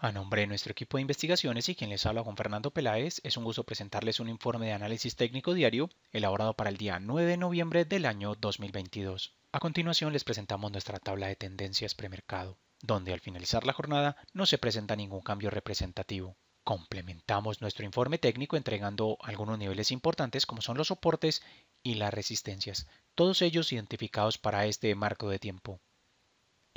A nombre de nuestro equipo de investigaciones y quien les habla con Fernando Peláez, es un gusto presentarles un informe de análisis técnico diario elaborado para el día 9 de noviembre del año 2022. A continuación les presentamos nuestra tabla de tendencias premercado, donde al finalizar la jornada no se presenta ningún cambio representativo. Complementamos nuestro informe técnico entregando algunos niveles importantes como son los soportes y las resistencias, todos ellos identificados para este marco de tiempo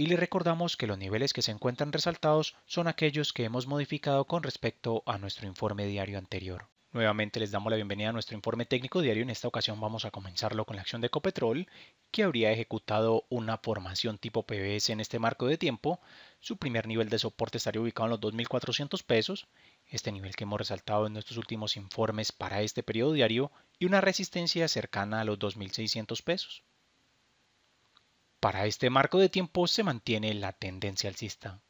y le recordamos que los niveles que se encuentran resaltados son aquellos que hemos modificado con respecto a nuestro informe diario anterior. Nuevamente les damos la bienvenida a nuestro informe técnico diario. En esta ocasión vamos a comenzarlo con la acción de Copetrol, que habría ejecutado una formación tipo PBS en este marco de tiempo. Su primer nivel de soporte estaría ubicado en los 2.400 pesos, este nivel que hemos resaltado en nuestros últimos informes para este periodo diario, y una resistencia cercana a los 2.600 pesos. Para este marco de tiempo se mantiene la tendencia alcista.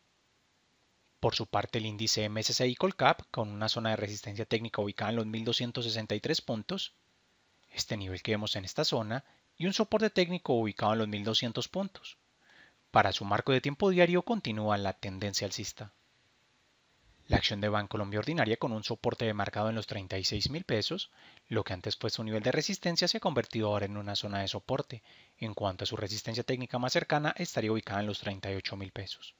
Por su parte, el índice MSCI Colcap, con una zona de resistencia técnica ubicada en los 1263 puntos, este nivel que vemos en esta zona, y un soporte técnico ubicado en los 1200 puntos. Para su marco de tiempo diario continúa la tendencia alcista. La acción de Colombia ordinaria con un soporte demarcado en los 36 mil pesos, lo que antes fue su nivel de resistencia se ha convertido ahora en una zona de soporte. En cuanto a su resistencia técnica más cercana, estaría ubicada en los 38 mil pesos.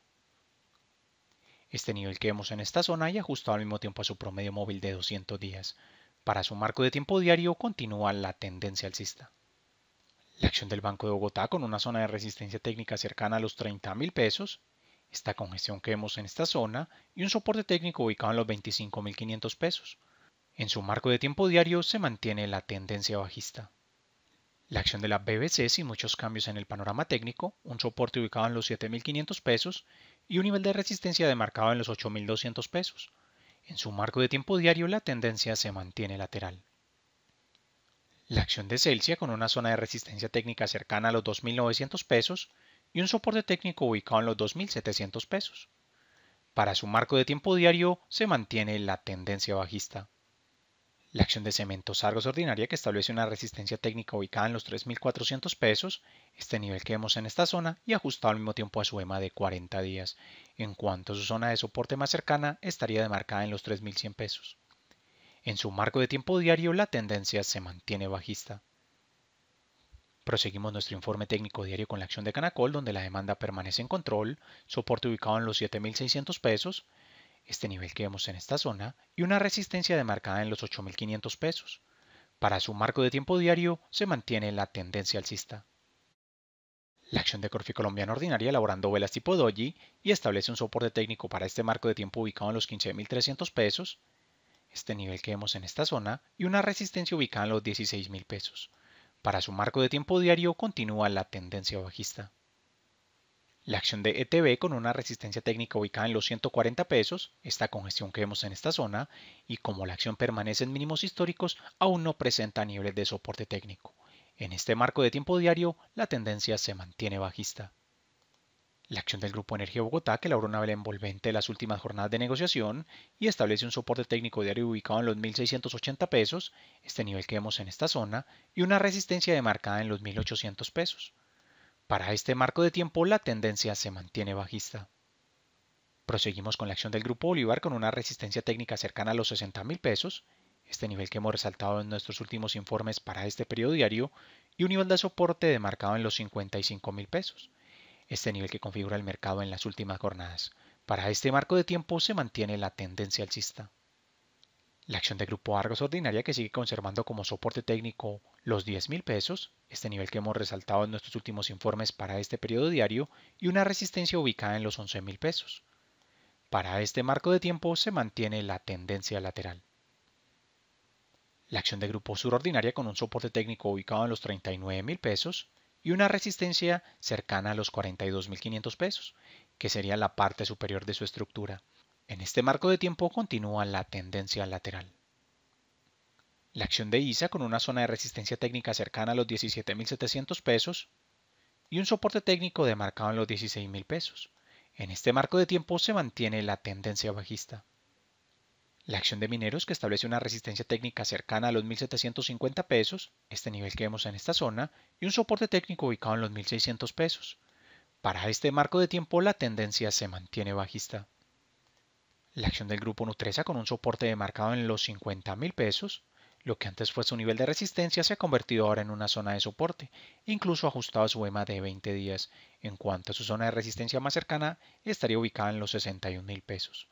Este nivel que vemos en esta zona y ajustado al mismo tiempo a su promedio móvil de 200 días. Para su marco de tiempo diario continúa la tendencia alcista. La acción del Banco de Bogotá con una zona de resistencia técnica cercana a los 30 mil pesos, esta congestión que vemos en esta zona y un soporte técnico ubicado en los 25.500 pesos. En su marco de tiempo diario se mantiene la tendencia bajista. La acción de la BBC sin muchos cambios en el panorama técnico, un soporte ubicado en los 7.500 pesos y un nivel de resistencia demarcado en los 8.200 pesos. En su marco de tiempo diario la tendencia se mantiene lateral. La acción de Celsius con una zona de resistencia técnica cercana a los 2.900 pesos y un soporte técnico ubicado en los 2.700 pesos. Para su marco de tiempo diario se mantiene la tendencia bajista. La acción de cementos Argos ordinaria que establece una resistencia técnica ubicada en los 3.400 pesos, este nivel que vemos en esta zona y ajustado al mismo tiempo a su EMA de 40 días, en cuanto a su zona de soporte más cercana estaría demarcada en los 3.100 pesos. En su marco de tiempo diario la tendencia se mantiene bajista. Proseguimos nuestro informe técnico diario con la acción de Canacol, donde la demanda permanece en control, soporte ubicado en los 7.600 pesos, este nivel que vemos en esta zona, y una resistencia demarcada en los 8.500 pesos. Para su marco de tiempo diario se mantiene la tendencia alcista. La acción de Corfi Colombiana Ordinaria elaborando velas tipo Doji y establece un soporte técnico para este marco de tiempo ubicado en los 15.300 pesos, este nivel que vemos en esta zona, y una resistencia ubicada en los 16.000 pesos. Para su marco de tiempo diario continúa la tendencia bajista. La acción de ETB con una resistencia técnica ubicada en los 140 pesos, esta congestión que vemos en esta zona, y como la acción permanece en mínimos históricos, aún no presenta niveles de soporte técnico. En este marco de tiempo diario, la tendencia se mantiene bajista la acción del Grupo Energía Bogotá, que labró una vela envolvente de las últimas jornadas de negociación y establece un soporte técnico diario ubicado en los 1.680 pesos, este nivel que vemos en esta zona, y una resistencia demarcada en los 1.800 pesos. Para este marco de tiempo, la tendencia se mantiene bajista. Proseguimos con la acción del Grupo Bolívar con una resistencia técnica cercana a los 60.000 pesos, este nivel que hemos resaltado en nuestros últimos informes para este periodo diario, y un nivel de soporte demarcado en los 55.000 pesos este nivel que configura el mercado en las últimas jornadas. Para este marco de tiempo se mantiene la tendencia alcista. La acción de Grupo Argos Ordinaria que sigue conservando como soporte técnico los 10,000 pesos, este nivel que hemos resaltado en nuestros últimos informes para este periodo diario, y una resistencia ubicada en los 11,000 pesos. Para este marco de tiempo se mantiene la tendencia lateral. La acción de Grupo Sur Ordinaria con un soporte técnico ubicado en los 39 pesos, y una resistencia cercana a los 42.500 pesos, que sería la parte superior de su estructura. En este marco de tiempo continúa la tendencia lateral. La acción de ISA con una zona de resistencia técnica cercana a los 17.700 pesos y un soporte técnico demarcado en los 16.000 pesos. En este marco de tiempo se mantiene la tendencia bajista. La acción de mineros que establece una resistencia técnica cercana a los 1.750 pesos, este nivel que vemos en esta zona, y un soporte técnico ubicado en los 1.600 pesos. Para este marco de tiempo la tendencia se mantiene bajista. La acción del grupo Nutresa con un soporte demarcado en los $50,000, pesos, lo que antes fue su nivel de resistencia se ha convertido ahora en una zona de soporte, incluso ajustado a su EMA de 20 días. En cuanto a su zona de resistencia más cercana, estaría ubicada en los $61,000 pesos.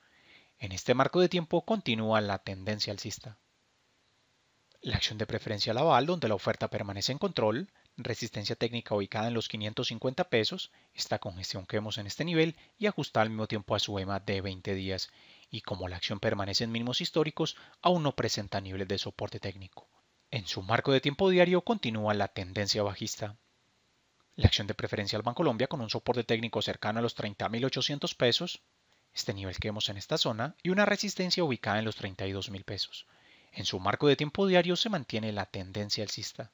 En este marco de tiempo continúa la tendencia alcista. La acción de preferencia Laval, donde la oferta permanece en control, resistencia técnica ubicada en los 550 pesos, esta congestión que vemos en este nivel y ajustada al mismo tiempo a su EMA de 20 días, y como la acción permanece en mínimos históricos, aún no presenta niveles de soporte técnico. En su marco de tiempo diario continúa la tendencia bajista. La acción de preferencia al Colombia, con un soporte técnico cercano a los 30.800 pesos, este nivel que vemos en esta zona, y una resistencia ubicada en los 32 pesos. En su marco de tiempo diario se mantiene la tendencia alcista.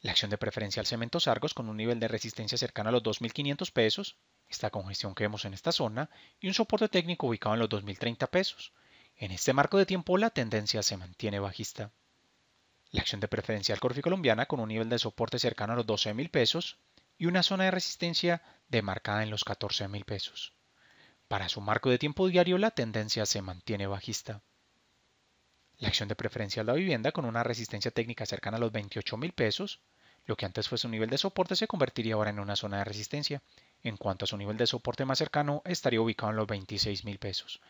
La acción de preferencia al cemento con un nivel de resistencia cercano a los 2.500 pesos, esta congestión que vemos en esta zona, y un soporte técnico ubicado en los 2.030 pesos. En este marco de tiempo la tendencia se mantiene bajista. La acción de preferencia al colombiana con un nivel de soporte cercano a los 12.000 pesos y una zona de resistencia demarcada en los 14.000 pesos. Para su marco de tiempo diario la tendencia se mantiene bajista. La acción de preferencia a la vivienda con una resistencia técnica cercana a los 28 mil pesos. Lo que antes fue su nivel de soporte se convertiría ahora en una zona de resistencia. En cuanto a su nivel de soporte más cercano, estaría ubicado en los 26 mil pesos.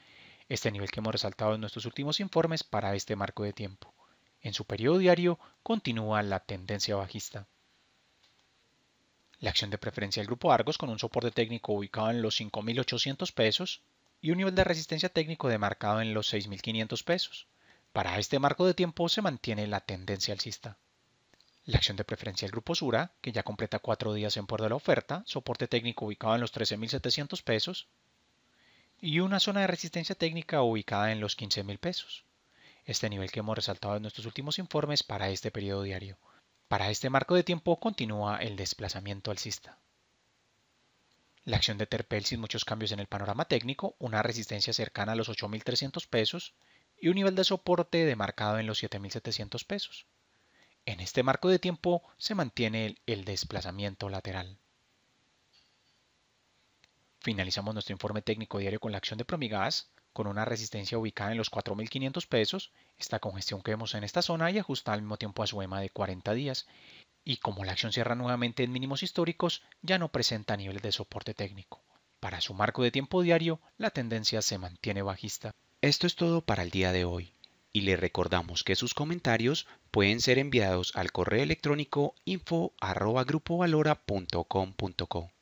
Este nivel que hemos resaltado en nuestros últimos informes para este marco de tiempo. En su periodo diario continúa la tendencia bajista la acción de preferencia del grupo Argos con un soporte técnico ubicado en los 5.800 pesos y un nivel de resistencia técnico demarcado en los 6.500 pesos. Para este marco de tiempo se mantiene la tendencia alcista. La acción de preferencia del grupo Sura, que ya completa cuatro días en por de la oferta, soporte técnico ubicado en los 13.700 pesos y una zona de resistencia técnica ubicada en los 15.000 pesos. Este nivel que hemos resaltado en nuestros últimos informes para este periodo diario. Para este marco de tiempo continúa el desplazamiento alcista. La acción de Terpel sin muchos cambios en el panorama técnico, una resistencia cercana a los 8.300 pesos y un nivel de soporte demarcado en los 7.700 pesos. En este marco de tiempo se mantiene el, el desplazamiento lateral. Finalizamos nuestro informe técnico diario con la acción de Promigas, con una resistencia ubicada en los 4.500 pesos, esta congestión que vemos en esta zona y ajusta al mismo tiempo a su EMA de 40 días. Y como la acción cierra nuevamente en mínimos históricos, ya no presenta niveles de soporte técnico. Para su marco de tiempo diario, la tendencia se mantiene bajista. Esto es todo para el día de hoy. Y le recordamos que sus comentarios pueden ser enviados al correo electrónico info.grupovalora.com.co.